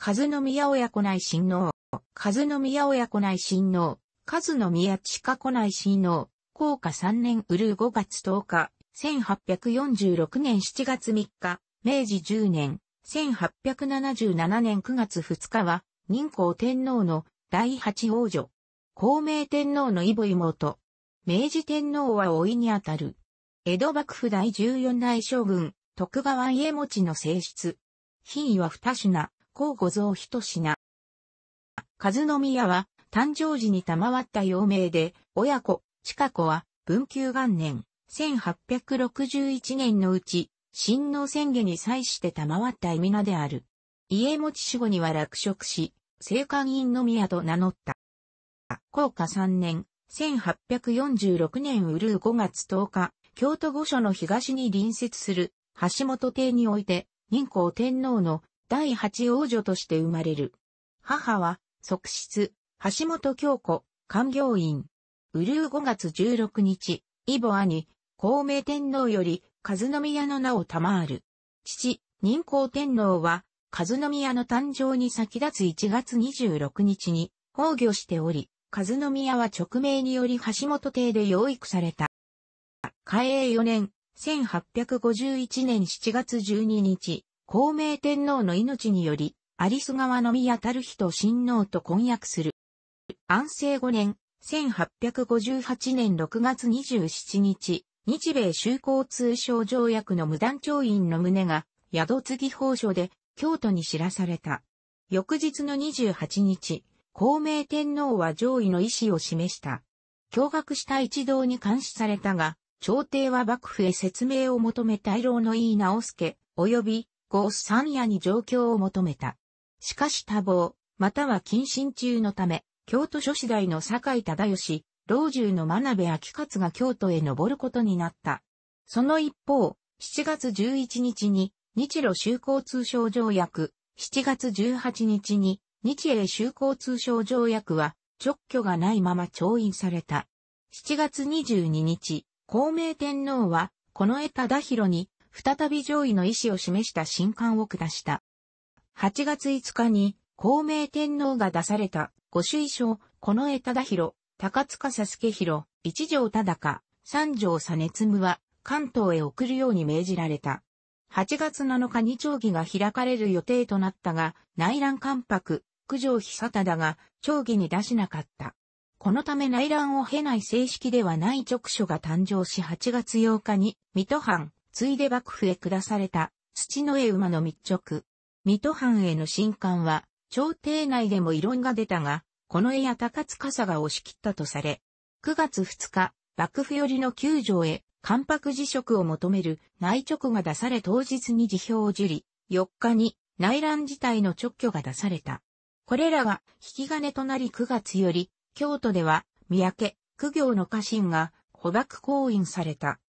和宮親子内親王、和宮親子内親王、和宮近子内親王、高価三年うる5月10日、1846年7月3日、明治10年、1877年9月2日は、任皇天皇の第八王女、孔明天皇の異母妹、明治天皇は老いにあたる、江戸幕府第十四代将軍、徳川家持の正室、品位は二品、甲五蔵一品。和宮は、誕生時に賜った幼名で、親子、近子は、文久元年、1861年のうち、新納宣言に際して賜った意味名である。家持ち死後には落職し、聖官院の宮と名乗った。高下三年、1846年うるう5月10日、京都御所の東に隣接する橋本邸において、任皇天皇の第八王女として生まれる。母は、側室、橋本京子、官業員。ウルー5月16日、イボ兄、孔明天皇より、和宮の名を賜る。父、任皇天皇は、和宮の誕生に先立つ1月26日に、崩御しており、和宮は直命により橋本邸で養育された。開永4年、1851年7月12日、孔明天皇の命により、アリス川の宮たる人親王と婚約する。安政5年、1858年6月27日、日米修好通商条約の無断調印の旨が、宿継法書で、京都に知らされた。翌日の28日、孔明天皇は上位の意思を示した。驚愕した一同に監視されたが、朝廷は幕府へ説明を求め大老の井伊直介、及びゴース三夜に状況を求めた。しかし多忙、または謹慎中のため、京都諸子大の坂井忠義、老中の真鍋昭勝が京都へ登ることになった。その一方、7月11日に日露修好通商条約、7月18日に日英修好通商条約は直挙がないまま調印された。7月22日、孔明天皇は、この江忠弘に再び上位の意思を示した新刊を下した。8月5日に、孔明天皇が出された、御朱この江忠宏、高塚佐助宏、一条忠か、三条熱務は、関東へ送るように命じられた。8月7日に長儀が開かれる予定となったが、内乱関白、九条久忠が、長儀に出しなかった。このため内乱を経ない正式ではない直書が誕生し8月8日に、水戸藩、ついで幕府へ下された土の絵馬の密着。水戸藩への新刊は、朝廷内でも異論が出たが、この絵や高津さが押し切ったとされ、9月2日、幕府寄りの九条へ、関白辞職を求める内直が出され当日に辞表を受理、4日に内乱事態の直挙が出された。これらが引き金となり9月より、京都では、三宅、苦行の家臣が捕獲行員された。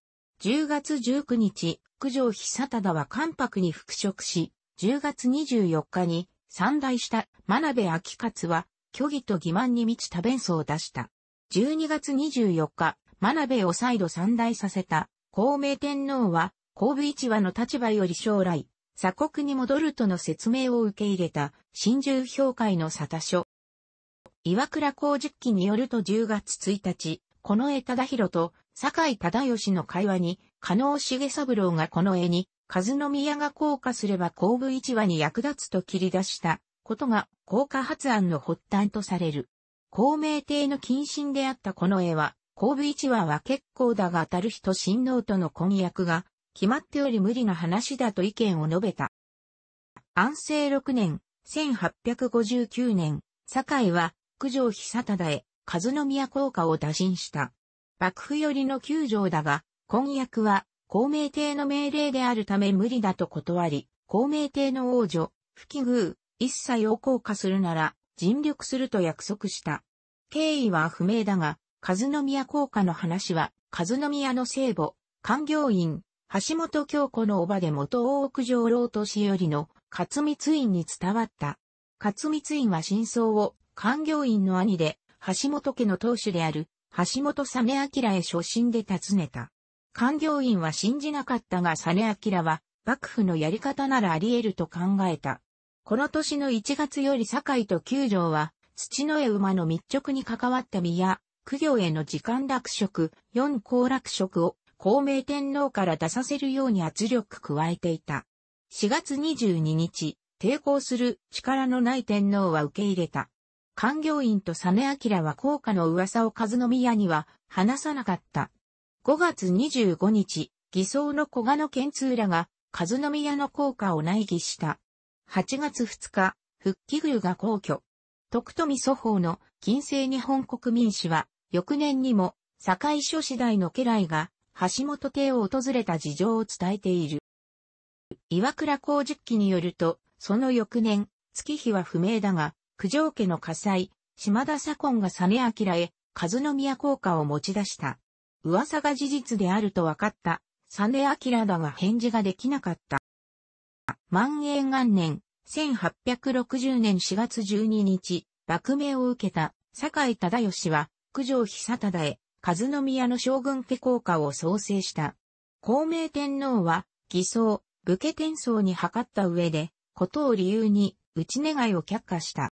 10月19日、九条久忠は関白に復職し、10月24日に三代した真鍋昭勝は、虚偽と欺瞞に満ちた弁奏を出した。12月24日、真鍋を再度三代させた、孔明天皇は、神戸一話の立場より将来、鎖国に戻るとの説明を受け入れた、新獣評会の沙汰書。岩倉公実記によると10月1日、この枝忠弘と坂井忠義の会話に、加納重三郎がこの絵に、和宮が降下すれば後部一話に役立つと切り出したことが降下発案の発端とされる。公明帝の謹慎であったこの絵は、後部一話は結構だが当たる人親王との婚約が決まっており無理な話だと意見を述べた。安政6年、1859年、堺は、九条久忠へ、和宮降下を打診した。幕府寄りの九条だが、婚約は公明帝の命令であるため無理だと断り、公明帝の王女、不器具、一切を降下するなら尽力すると約束した。経緯は不明だが、和宮降下の話は、和宮の聖母、官業員、橋本京子の叔母で元大奥上老年寄りの勝光院に伝わった。勝光院は真相を、官業院の兄で、橋本家の当主である橋本実明へ初心で尋ねた。官僚員は信じなかったが実明は、幕府のやり方ならあり得ると考えた。この年の1月より堺と九条は、土の絵馬の密着に関わった身や、苦行への時間落職、四公落職を孔明天皇から出させるように圧力加えていた。4月22日、抵抗する力のない天皇は受け入れた。官業員と実明は効果の噂を和宮には話さなかった。5月25日、偽装の小賀の剣通らが、和宮の効果を内義した。8月2日、復帰宮が皇居。徳富祖法の近世日本国民史は、翌年にも、堺諸次第の家来が、橋本邸を訪れた事情を伝えている。岩倉公実記によると、その翌年、月日は不明だが、九条家の火災、島田左近が実明へ、和宮効果を持ち出した。噂が事実であると分かった、実明だが返事ができなかった。万永元年、1860年4月12日、幕命を受けた、堺忠義は、九条久忠へ、和宮の将軍家効果を創生した。孔明天皇は、偽装、武家転送に図った上で、ことを理由に、内願いを却下した。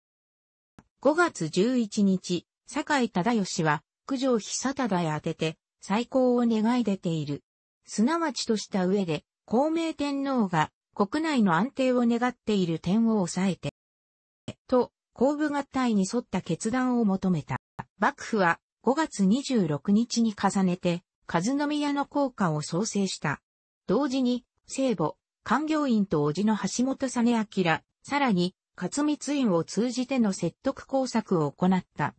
5月11日、堺井忠義は、九条久忠へ宛てて、再興を願い出ている。すなわちとした上で、孔明天皇が国内の安定を願っている点を抑えて、と、後部合体に沿った決断を求めた。幕府は5月26日に重ねて、和宮の効果を創生した。同時に、聖母、官業院と叔父の橋本実明、さらに、勝光院を通じての説得工作を行った。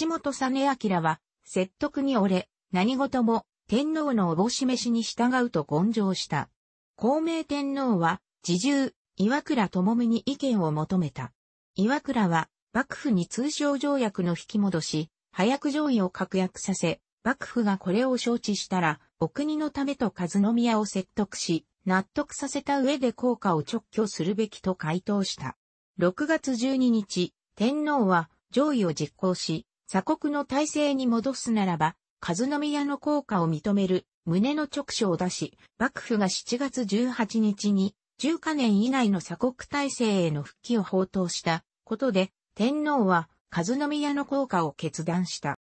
橋本実明は、説得に折れ、何事も天皇のおぼしめしに従うと言上した。孔明天皇は、自重、岩倉智美に意見を求めた。岩倉は、幕府に通商条約の引き戻し、早く上位を確約させ、幕府がこれを承知したら、お国のためと和宮を説得し、納得させた上で効果を直挙するべきと回答した。6月12日、天皇は上位を実行し、鎖国の体制に戻すならば、の宮の効果を認める胸の直書を出し、幕府が7月18日に10カ年以内の鎖国体制への復帰を放道したことで、天皇はの宮の効果を決断した。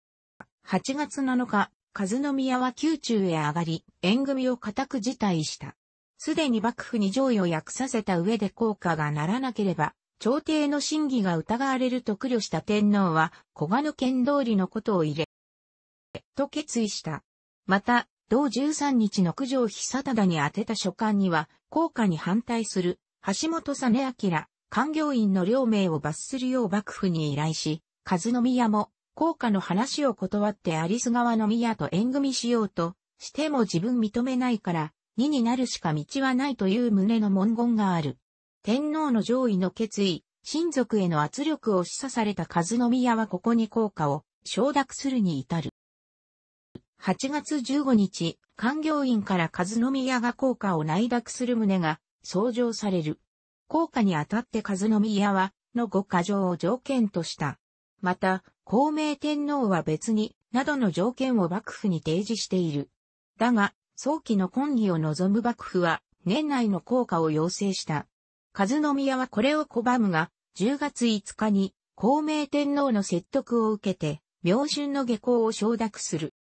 8月7日、の宮は宮中へ上がり、縁組を固く辞退した。すでに幕府に上位を訳させた上で効果がならなければ、朝廷の審議が疑われると苦慮した天皇は、小賀の剣通りのことを入れ、と決意した。また、同13日の九条久忠に宛てた書簡には、効果に反対する、橋本実明、官業員の両名を罰するよう幕府に依頼し、和宮も、効果の話を断って有栖川の宮と縁組しようと、しても自分認めないから、2になるしか道はないという旨の文言がある。天皇の上位の決意、親族への圧力を示唆された和宮はここに効果を承諾するに至る。8月15日、官業院から和宮が効果を内諾する旨が創上される。効果にあたって和宮は、の五過剰を条件とした。また、孔明天皇は別に、などの条件を幕府に提示している。だが、早期の婚儀を望む幕府は、年内の効果を要請した。和宮はこれを拒むが、10月5日に、孔明天皇の説得を受けて、明春の下校を承諾する。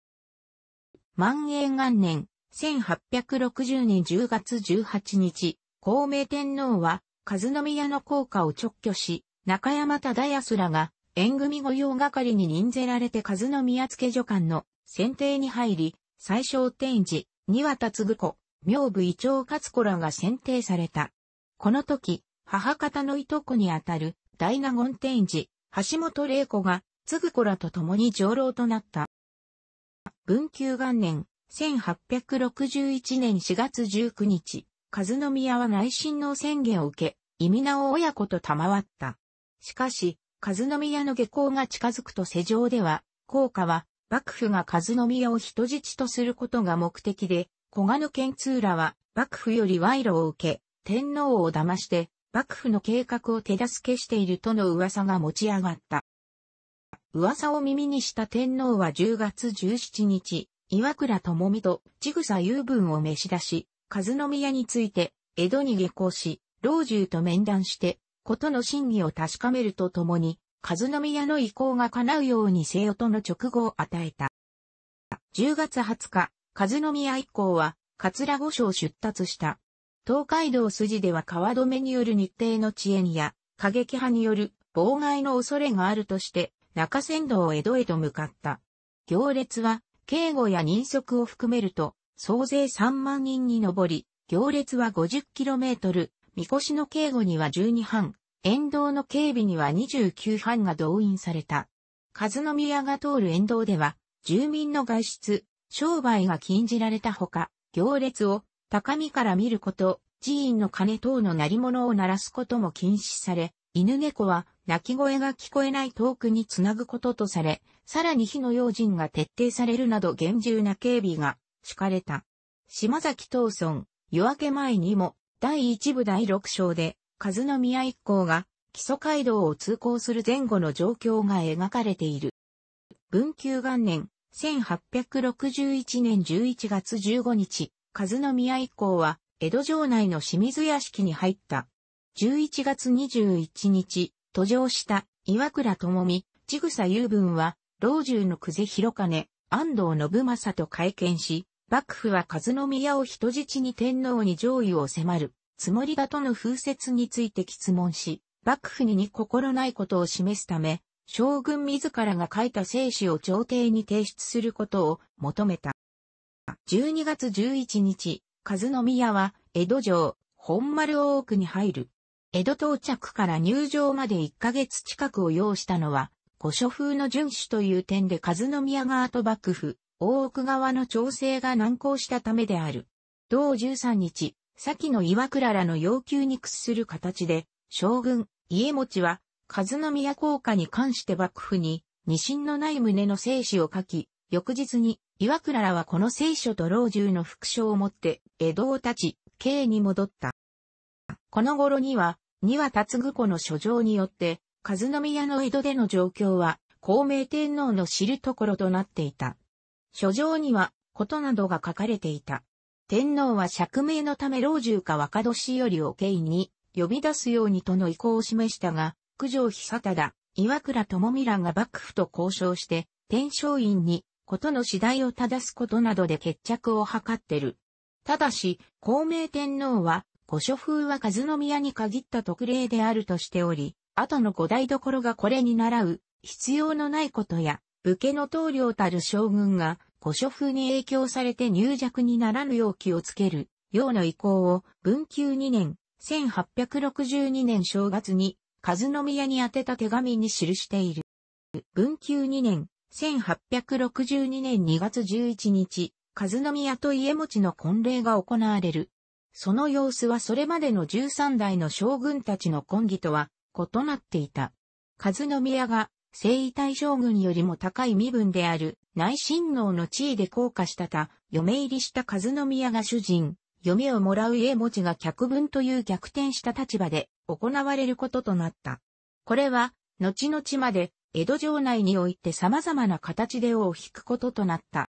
万延元年、1860年10月18日、孔明天皇は、和宮の効果を直挙し、中山忠康らが、縁組御用係に任ぜられて和宮付助官の選定に入り、最小展示、庭田継子、名部伊調勝子らが選定された。この時、母方のいとこにあたる、大納言天寺、橋本玲子が、ぐ子らと共に上老となった。文久元年、1861年4月19日、和宮は内親王宣言を受け、意味名を親子と賜った。しかし、和宮の下校が近づくと世上では、効果は幕府が和宮を人質とすることが目的で、小賀の県通らは、幕府より賄賂を受け、天皇を騙して、幕府の計画を手助けしているとの噂が持ち上がった。噂を耳にした天皇は10月17日、岩倉智美と千草雄文を召し出し、和宮について、江戸に下校し、老中と面談して、ことの真偽を確かめるとともに、和宮の意向が叶うように西音の直後を与えた。10月20日、和宮以降は、桂御所を出立した。東海道筋では川止めによる日程の遅延や、過激派による妨害の恐れがあるとして、中山道を江戸へと向かった。行列は、警護や人足を含めると、総勢3万人に上り、行列は 50km、みこしの警護には12班、沿道の警備には29班が動員された。数宮が通る沿道では、住民の外出、商売が禁じられたほか、行列を高みから見ること、寺院の鐘等の鳴り物を鳴らすことも禁止され、犬猫は鳴き声が聞こえない遠くにつなぐこととされ、さらに火の用心が徹底されるなど厳重な警備が敷かれた。島崎東村、夜明け前にも、第1部第6章で、和宮一行が基礎街道を通行する前後の状況が描かれている。文久元年、1861年11月15日、和宮一行は、江戸城内の清水屋敷に入った。11月21日、途上した岩倉智美、千草雄文は、老中の久世広金、安藤信正と会見し、幕府は和宮を人質に天皇に上位を迫る。つもりだとの風説について質問し、幕府に心ないことを示すため、将軍自らが書いた聖旨を朝廷に提出することを求めた。12月11日、和宮は江戸城、本丸大奥に入る。江戸到着から入城まで1ヶ月近くを要したのは、古書風の遵守という点で和宮側と幕府、大奥側の調整が難航したためである。同13日、先の岩倉らの要求に屈する形で、将軍、家持は、和宮効果に関して幕府に、二心のない旨の聖史を書き、翌日に、岩倉らはこの聖書と老中の副将を持って、江戸を立ち、京に戻った。この頃には、二羽達具子の書状によって、和宮の江戸での状況は、孔明天皇の知るところとなっていた。書状には、ことなどが書かれていた。天皇は釈明のため老中か若年寄りを敬意に呼び出すようにとの意向を示したが、九条久忠、岩倉智美らが幕府と交渉して、天正院に、ことの次第を正すことなどで決着を図ってる。ただし、孔明天皇は、御所風は和宮に限った特例であるとしており、後の五代所がこれに倣う、必要のないことや、武家の棟梁たる将軍が、古書風に影響されて入弱にならぬよう気をつける、よう意向を文久2年、1862年正月に、和宮に宛てた手紙に記している。文久2年、1862年2月11日、和宮と家持の婚礼が行われる。その様子はそれまでの13代の将軍たちの婚儀とは異なっていた。和宮が征夷大将軍よりも高い身分である内親王の地位で降下したた、嫁入りした和宮が主人、嫁をもらう家持ちが客分という逆転した立場で行われることとなった。これは、後々まで、江戸城内において様々な形で尾を引くこととなった。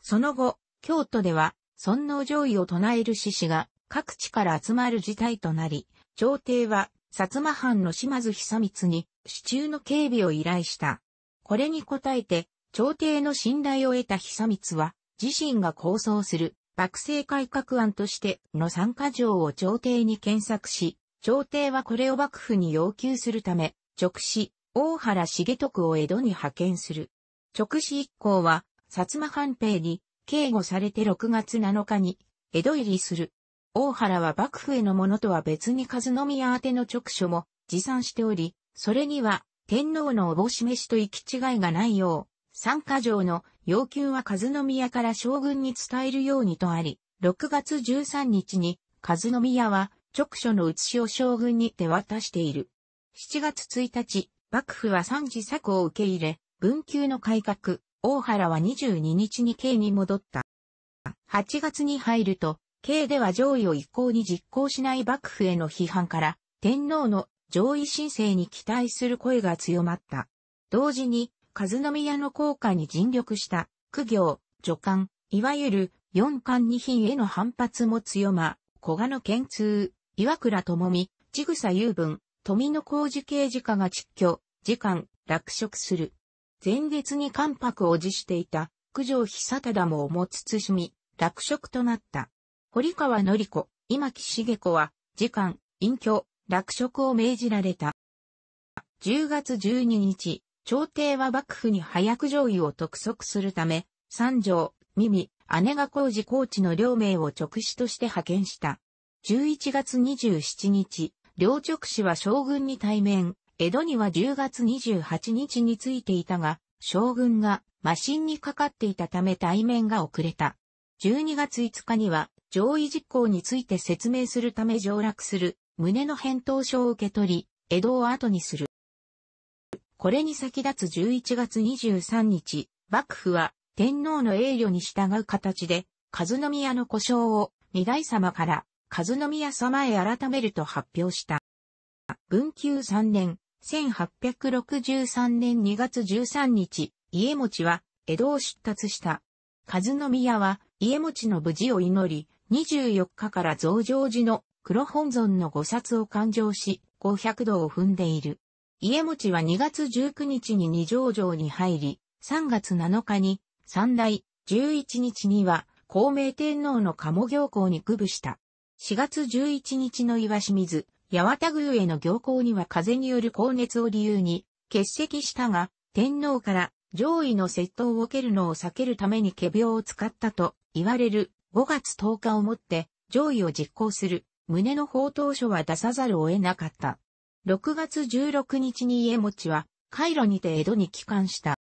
その後、京都では、尊王攘夷を唱える志士が各地から集まる事態となり、朝廷は、薩摩藩の島津久光に、市中の警備を依頼した。これに応えて、朝廷の信頼を得た久光は、自身が構想する、幕政改革案としての参加条を朝廷に検索し、朝廷はこれを幕府に要求するため、直使、大原重徳を江戸に派遣する。直使一行は、薩摩藩兵に、警護されて6月7日に、江戸入りする。大原は幕府へのものとは別に和宮宛ての直書も持参しており、それには、天皇のおぼしめしと行き違いがないよう、三加状の要求は和宮から将軍に伝えるようにとあり、6月13日に和宮は直書の写しを将軍に手渡している。7月1日、幕府は三次策を受け入れ、文久の改革、大原は22日に京に戻った。8月に入ると、京では上位を一向に実行しない幕府への批判から、天皇の上位申請に期待する声が強まった。同時に、和宮の効果に尽力した、苦行、助官、いわゆる四官二品への反発も強ま、小賀の剣通、岩倉智美、千草雄文、富野工事刑事課が窒居、時間、落職する。前月に関白を辞していた、九条久忠も思つつしみ、落職となった。堀川のり子、今木茂子は、時間、隠居、落職を命じられた。10月12日、朝廷は幕府に早く上位を督促するため、三条、耳、姉が工事高知の両名を直使として派遣した。11月27日、両直使は将軍に対面、江戸には10月28日についていたが、将軍が魔神にかかっていたため対面が遅れた。12月5日には、上位実行について説明するため上落する、胸の返答書を受け取り、江戸を後にする。これに先立つ11月23日、幕府は天皇の栄誉に従う形で、和宮の故障を御台様から和宮様へ改めると発表した。文久3年、1863年2月13日、家持は江戸を出立した。和宮は家持の無事を祈り、24日から増上寺の黒本尊の五冊を勘定し、500度を踏んでいる。家持は2月19日に二条城に入り、3月7日に三代、11日には孔明天皇の鴨行行に区部した。4月11日の岩清水、八幡宮への行行には風による高熱を理由に欠席したが、天皇から上位の窃盗を受けるのを避けるために仮病を使ったと言われる5月10日をもって上位を実行する旨の法道書は出さざるを得なかった。6月16日に家持は、カイロにて江戸に帰還した。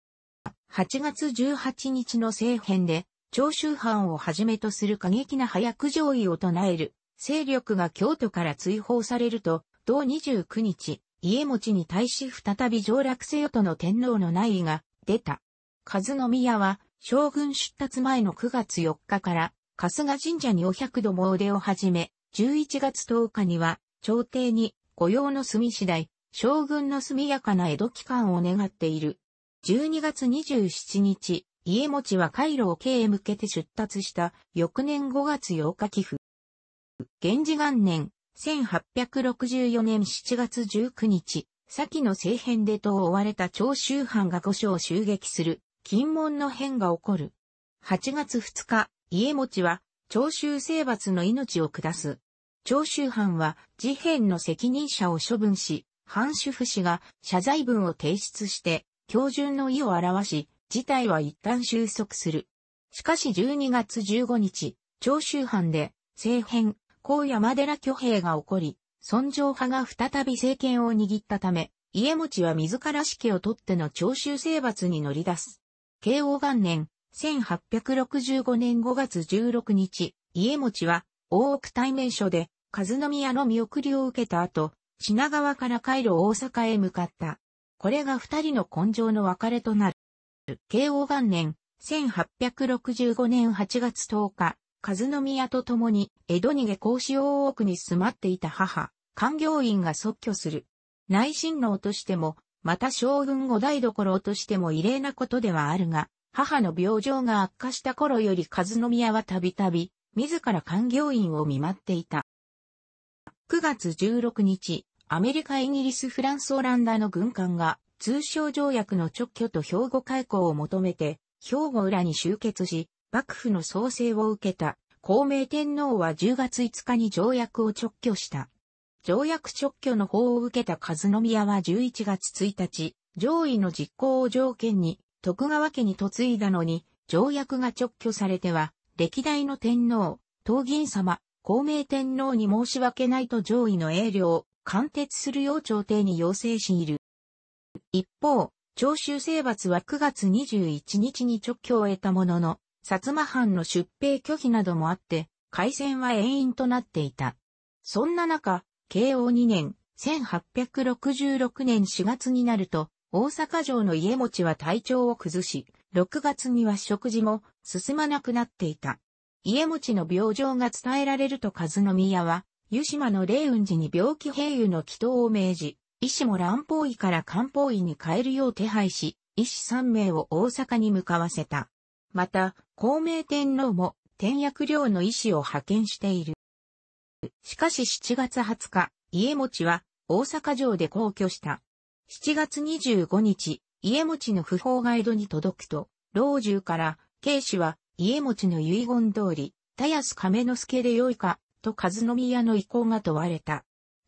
8月18日の政変で、長州藩をはじめとする過激な早く上位を唱える、勢力が京都から追放されると、同29日、家持に対し再び上洛せよとの天皇の内意が出た。和宮は、将軍出立前の9月4日から、春日神社にお百度詣でをはじめ、11月10日には、朝廷に御用の住次第、将軍の速やかな江戸期間を願っている。12月27日、家持は回路を経へ向けて出立した翌年5月8日寄付。源氏元年、1864年7月19日、先の政変で党を追われた長州藩が御所を襲撃する、金門の変が起こる。8月2日、家持は、長州征伐の命を下す。長州藩は事変の責任者を処分し、藩主府氏が謝罪文を提出して、標準の意を表し、事態は一旦収束する。しかし12月15日、長州藩で、政変、高山寺挙兵が起こり、尊上派が再び政権を握ったため、家持は自ら指揮を取っての長州征伐に乗り出す。慶応元年、1865年5月16日、家持は大奥対面所で、和宮の見送りを受けた後、品川から回路大阪へ向かった。これが二人の根性の別れとなる。慶応元年、1865年8月10日、和宮と共に江戸逃げ甲子大奥に住まっていた母、官業員が即居する。内親王としても、また将軍御台所としても異例なことではあるが、母の病状が悪化した頃より和宮はたびたび自ら官業員を見舞っていた。9月16日、アメリカ、イギリス、フランス、オランダの軍艦が通商条約の直挙と兵庫開港を求めて、兵庫裏に集結し、幕府の創生を受けた孔明天皇は10月5日に条約を直挙した。条約直挙の法を受けた和宮は11月1日、上位の実行を条件に、徳川家に嫁いだのに、条約が直挙されては、歴代の天皇、東銀様、孔明天皇に申し訳ないと上位の英領を貫徹するよう朝廷に要請している。一方、長州征伐は9月21日に直挙を得たものの、薩摩藩の出兵拒否などもあって、改戦は延因となっていた。そんな中、慶応2年、1866年4月になると、大阪城の家持は体調を崩し、6月には食事も進まなくなっていた。家持ちの病状が伝えられると和宮は、湯島の霊雲寺に病気平湯の祈祷を命じ、医師も乱方医から漢方医に変えるよう手配し、医師3名を大阪に向かわせた。また、孔明天皇も、天薬寮の医師を派遣している。しかし7月20日、家持は大阪城で皇居した。7月25日、家持の不法ガイドに届くと、老中から、慶氏は、家持の遺言通り、田安亀之助でよいか、と和宮の意向が問われた。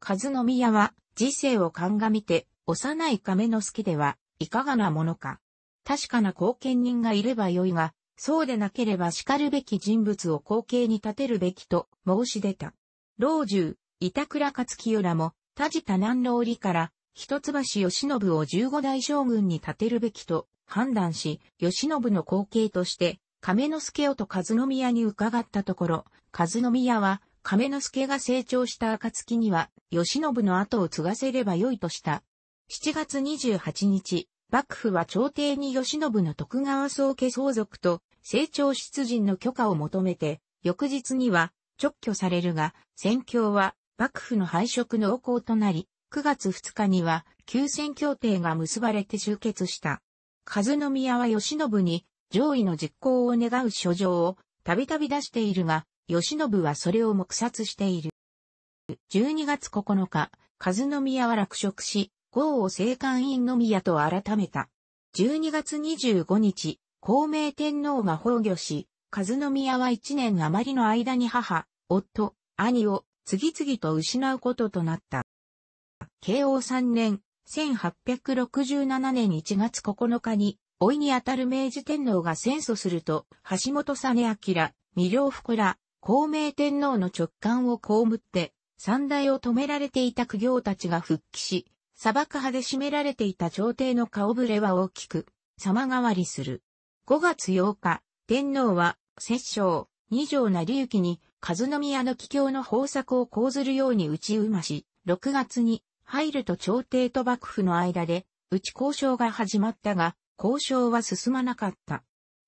和宮は、時世を鑑みて、幼い亀之助では、いかがなものか。確かな後見人がいればよいが、そうでなければ叱るべき人物を後継に立てるべきと申し出た。老中、板倉勝清らも、田地多南の折から、一橋義信を十五代将軍に立てるべきと判断し、義信の後継として、亀之助をと和宮に伺ったところ、和宮は、亀之助が成長した暁には、義信の後を継がせればよいとした。7月28日、幕府は朝廷に義信の徳川宗家相続と、成長出陣の許可を求めて、翌日には、直挙されるが、戦況は、幕府の敗色の横行となり、9月2日には、休戦協定が結ばれて終結した。和宮は吉信に、上位の実行を願う書状を、たびたび出しているが、吉信はそれを黙殺している。12月9日、和宮は落職し、豪を政官院宮と改めた。12月25日、孔明天皇が崩御し、和宮は1年余りの間に母、夫、兄を次々と失うこととなった。慶応3年、1867年1月9日に、老いにあたる明治天皇が戦争すると、橋本実明、未了福ら、孔明天皇の直感を被って、三代を止められていた苦行たちが復帰し、砂漠派で占められていた朝廷の顔ぶれは大きく、様変わりする。5月8日、天皇は、摂政、二条成行に、和宮の帰郷の方策を講ずるように打ち馬し、6月に、入ると朝廷と幕府の間で、内交渉が始まったが、交渉は進まなかった。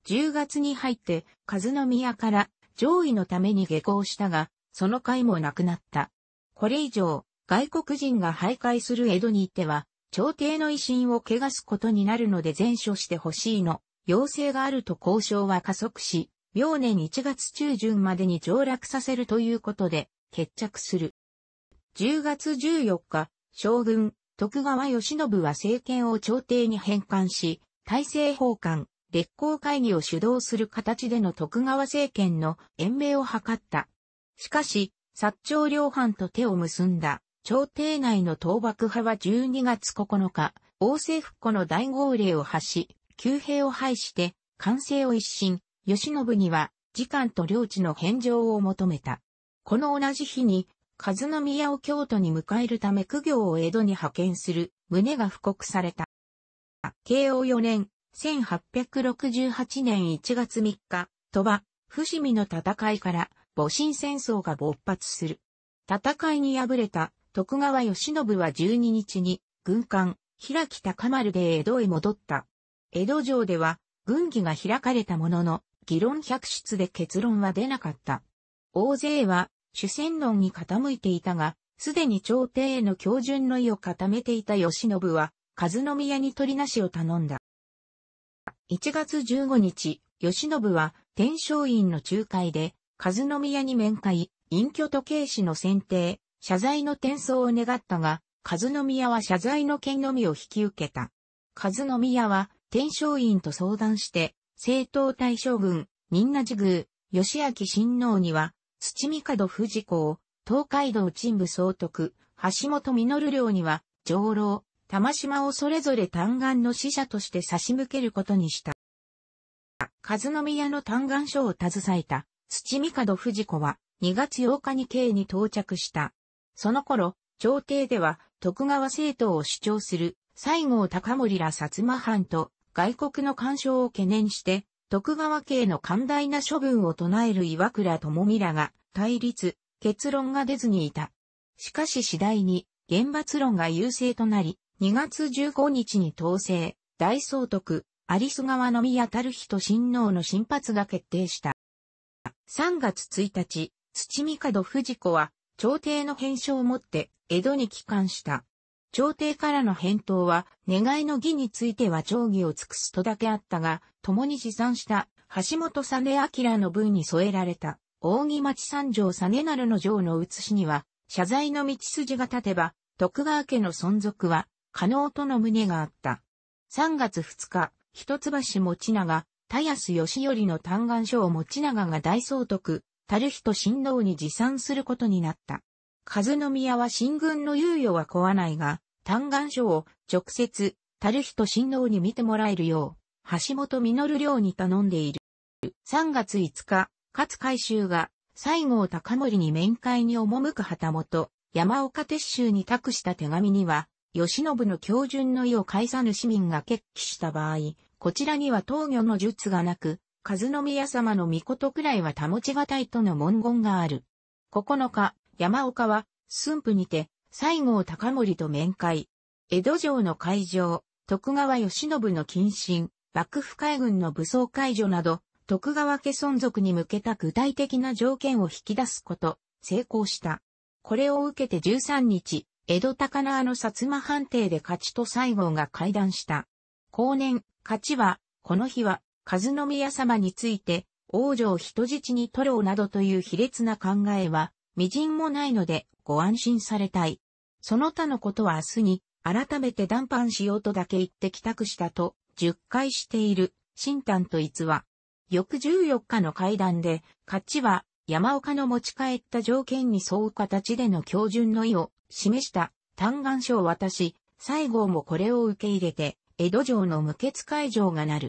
10月に入って、和宮から上位のために下校したが、その会もなくなった。これ以上、外国人が徘徊する江戸にいては、朝廷の威信を汚すことになるので善処してほしいの、要請があると交渉は加速し、明年1月中旬までに上落させるということで、決着する。10月14日、将軍、徳川義信は政権を朝廷に返還し、大政奉還、列行会議を主導する形での徳川政権の延命を図った。しかし、薩長両藩と手を結んだ、朝廷内の倒幕派は12月9日、王政復古の大号令を発し、旧兵を廃して、完成を一新、義信には、時間と領地の返上を求めた。この同じ日に、和宮を京都に迎えるため苦行を江戸に派遣する旨が布告された。慶応4年、1868年1月3日、鳥羽、伏見の戦いから戊辰戦争が勃発する。戦いに敗れた徳川義信は12日に軍艦、開き高丸で江戸へ戻った。江戸城では軍議が開かれたものの、議論百出で結論は出なかった。大勢は主戦論に傾いていたが、すでに朝廷への教順の意を固めていた吉信は、和宮に取りなしを頼んだ。1月15日、吉信は天正院の仲介で、和宮に面会、隠居と警視の選定、謝罪の転送を願ったが、和宮は謝罪の件のみを引き受けた。和宮は天正院と相談して、政党大将軍、仁和寺宮、吉明親王には、土見門富士港、東海道鎮部総督、橋本実領には、上老、玉島をそれぞれ単眼の使者として差し向けることにした。和宮の単眼書を携えた、土見門富士子は、2月8日に京に到着した。その頃、朝廷では、徳川政党を主張する、西郷隆盛ら薩摩藩と、外国の干渉を懸念して、徳川家への寛大な処分を唱える岩倉智美らが対立、結論が出ずにいた。しかし次第に、厳罰論が優勢となり、2月15日に統制、大総督、有栖川の宮たる人親王の新発が決定した。3月1日、土帝藤子は、朝廷の返書をもって、江戸に帰還した。朝廷からの返答は、願いの儀については定義を尽くすとだけあったが、共に持参した橋本実明の文に添えられた、扇町三条実成の城の写しには、謝罪の道筋が立てば、徳川家の存続は、可能との旨があった。3月2日、一橋持長、田安義頼の嘆願書を持長が大総督、樽人新郎に持参することになった。和宮は新軍の猶予は壊ないが、嘆願書を直接、樽人親王に見てもらえるよう、橋本実亮に頼んでいる。3月5日、勝海舟が西郷隆盛に面会に赴く旗本、山岡鉄舟に託した手紙には、吉信の教順の意を介さぬ市民が決起した場合、こちらには当魚の術がなく、和宮様の御事くらいは保ちがたいとの文言がある。9日、山岡は、駿府にて、西郷隆盛と面会。江戸城の会場、徳川慶喜の謹慎、幕府海軍の武装解除など、徳川家存続に向けた具体的な条件を引き出すこと、成功した。これを受けて13日、江戸高輪の薩摩藩邸で勝ちと西郷が会談した。後年、勝ちは、この日は、和宮様について、王女を人質に取ろうなどという卑劣な考えは、微塵もないので、ご安心されたい。その他のことは明日に、改めて談判しようとだけ言って帰宅したと、10回している、新丹と逸話。翌14日の会談で、勝ちは、山岡の持ち帰った条件に沿う形での標準の意を示した嘆願書を渡し、西郷もこれを受け入れて、江戸城の無血会場がなる。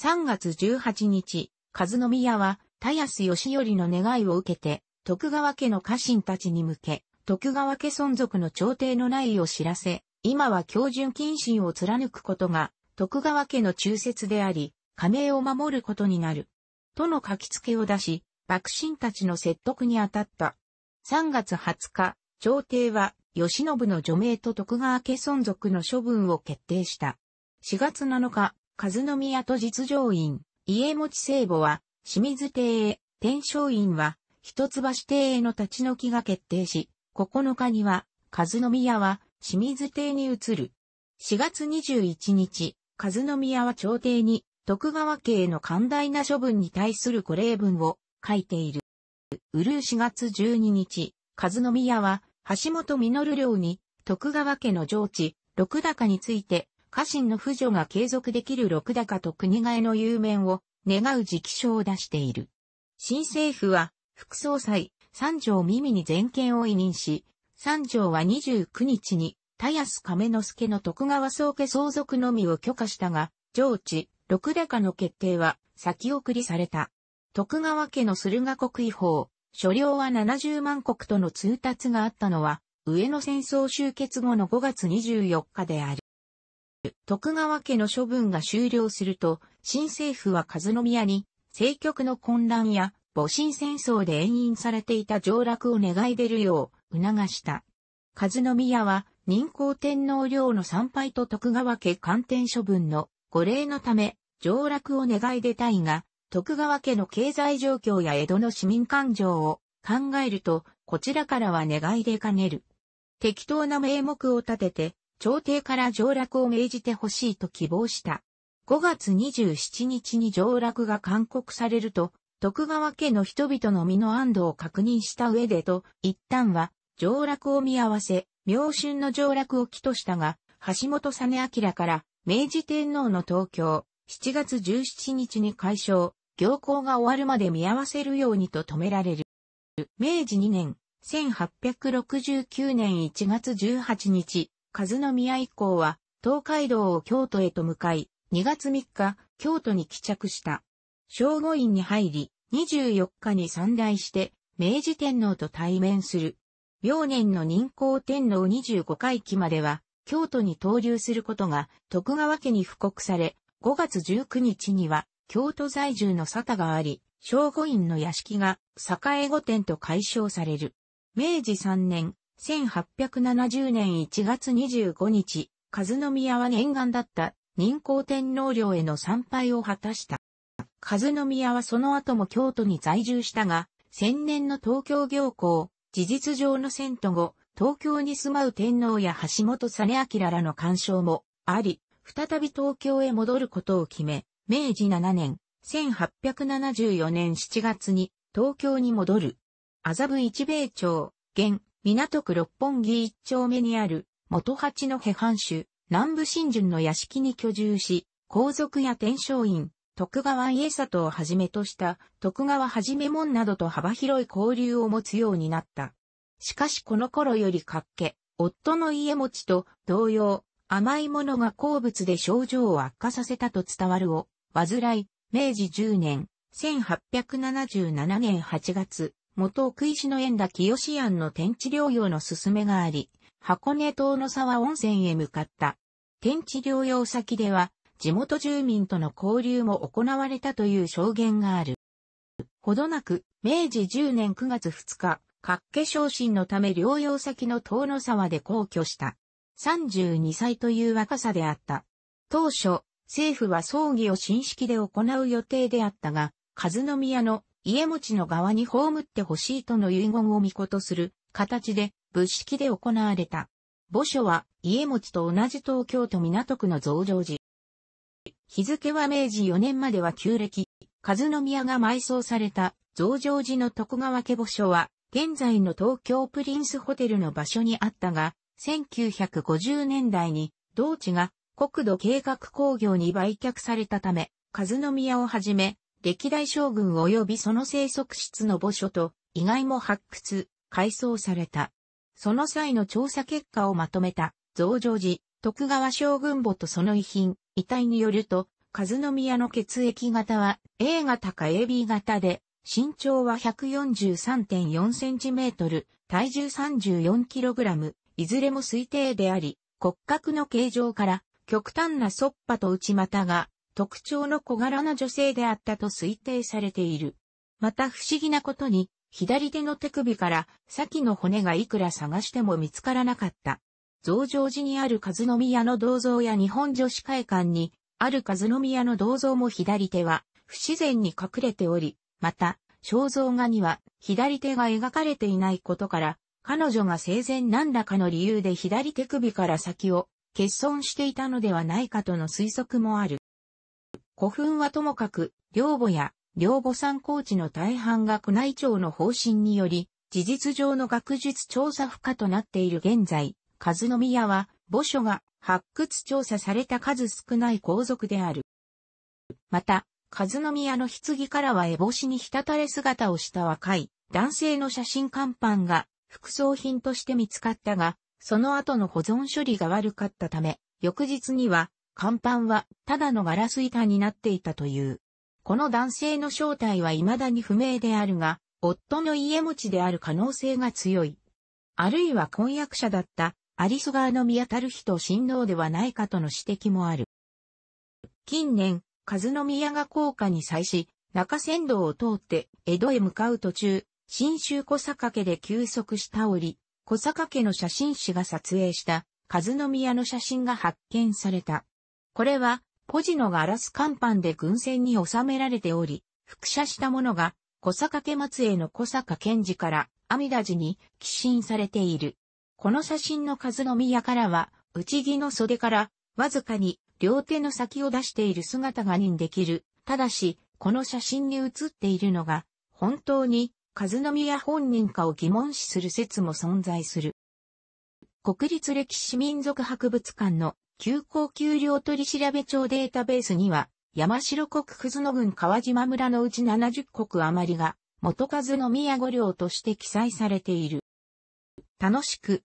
3月18日、和宮は、田安義頼の願いを受けて、徳川家の家臣たちに向け、徳川家存続の朝廷の内意を知らせ、今は標準謹慎を貫くことが、徳川家の中説であり、加盟を守ることになる。との書き付けを出し、幕臣たちの説得に当たった。3月20日、朝廷は、吉信の除名と徳川家存続の処分を決定した。4月7日、和宮と実情院、家持聖母は、清水邸へ、天正院は、一橋邸への立ち退きが決定し、9日には、和宮は清水邸に移る。4月21日、和宮は朝廷に徳川家への寛大な処分に対する御礼文を書いている。うるう4月12日、和宮は橋本実領に徳川家の上地、六高について、家臣の扶助が継続できる六高と国替えの有名を願う直書を出している。新政府は、副総裁、三条耳に全権を委任し、三条は29日に、田安亀之助の徳川宗家相続のみを許可したが、上智、六高の決定は先送りされた。徳川家の駿河国違法、所領は70万国との通達があったのは、上野戦争終結後の5月24日である。徳川家の処分が終了すると、新政府は和宮に、政局の混乱や戊辰戦争で延員されていた上洛を願い出るよう促した。和宮は、任皇天皇陵の参拝と徳川家官天処分の御礼のため、上洛を願い出たいが、徳川家の経済状況や江戸の市民感情を考えると、こちらからは願い出かねる。適当な名目を立てて、朝廷から上洛を命じてほしいと希望した。5月27日に上洛が勧告されると、徳川家の人々の身の安堵を確認した上でと、一旦は、上落を見合わせ、明春の上落を起としたが、橋本実明から、明治天皇の東京、7月17日に解消、行行が終わるまで見合わせるようにと止められる。明治2年、1869年1月18日、和宮以降は、東海道を京都へと向かい、2月3日、京都に帰着した。正午院に入り、24日に参来して、明治天皇と対面する。明年の任皇天皇25回期までは、京都に投留することが徳川家に布告され、5月19日には、京都在住の沙汰があり、正午院の屋敷が、栄御殿と解消される。明治3年、1870年1月25日、和宮は念願だった、任皇天皇陵への参拝を果たした。和宮はその後も京都に在住したが、千年の東京行幸、事実上の遷都後、東京に住まう天皇や橋本実明らの干渉もあり、再び東京へ戻ることを決め、明治7年、1874年7月に東京に戻る。麻布一米町、現、港区六本木一丁目にある、元八の平藩主、南部新順の屋敷に居住し、皇族や天璋院、徳川家里をはじめとした徳川はじめ門などと幅広い交流を持つようになった。しかしこの頃より活気、夫の家持ちと同様、甘いものが好物で症状を悪化させたと伝わるを、患い、明治10年、1877年8月、元奥石の縁田清志庵の天地療養の勧めがあり、箱根島の沢温泉へ向かった。天地療養先では、地元住民との交流も行われたという証言がある。ほどなく、明治10年9月2日、各家昇進のため療養先の遠野沢で皇居した。32歳という若さであった。当初、政府は葬儀を新式で行う予定であったが、和宮の家持ちの側に葬ってほしいとの遺言を見事する形で、仏式で行われた。墓所は家持ちと同じ東京都港区の増上寺。日付は明治4年までは旧暦、和宮が埋葬された増上寺の徳川家墓所は、現在の東京プリンスホテルの場所にあったが、1950年代に同地が国土計画工業に売却されたため、和宮をはじめ、歴代将軍及びその生息室の墓所と、意外も発掘、改装された。その際の調査結果をまとめた、増上寺、徳川将軍墓とその遺品、遺体によると、和宮の血液型は A 型か AB 型で、身長は143.4センチメートル、体重34キログラム、いずれも推定であり、骨格の形状から極端なそっぱと内股が特徴の小柄な女性であったと推定されている。また不思議なことに、左手の手首から先の骨がいくら探しても見つからなかった。増上寺にある和宮の銅像や日本女子会館にある和宮の銅像も左手は不自然に隠れており、また、肖像画には左手が描かれていないことから、彼女が生前何らかの理由で左手首から先を欠損していたのではないかとの推測もある。古墳はともかく、両母や両母参考地の大半が宮内庁の方針により、事実上の学術調査不可となっている現在、和宮は、墓所が発掘調査された数少ない皇族である。また、和宮の棺からは烏帽子に滴れ姿をした若い男性の写真看板が副葬品として見つかったが、その後の保存処理が悪かったため、翌日には、看板はただのガラス板になっていたという。この男性の正体は未だに不明であるが、夫の家持ちである可能性が強い。あるいは婚約者だった有リ川側の宮たる人親王ではないかとの指摘もある。近年、和宮が高架に際し、中山道を通って江戸へ向かう途中、新州小坂家で休息した折、小坂家の写真誌が撮影した和宮の写真が発見された。これは、ポジのガラス甲板で軍船に収められており、複写したものが小坂家末裔の小坂賢治から阿弥陀寺に寄進されている。この写真の数の宮からは、内木の袖から、わずかに、両手の先を出している姿が認できる。ただし、この写真に写っているのが、本当に、数の宮本人かを疑問視する説も存在する。国立歴史民族博物館の休校給料取調べ帳データベースには、山城国葛野郡川島村のうち70国余りが、元数の宮御領として記載されている。楽しく、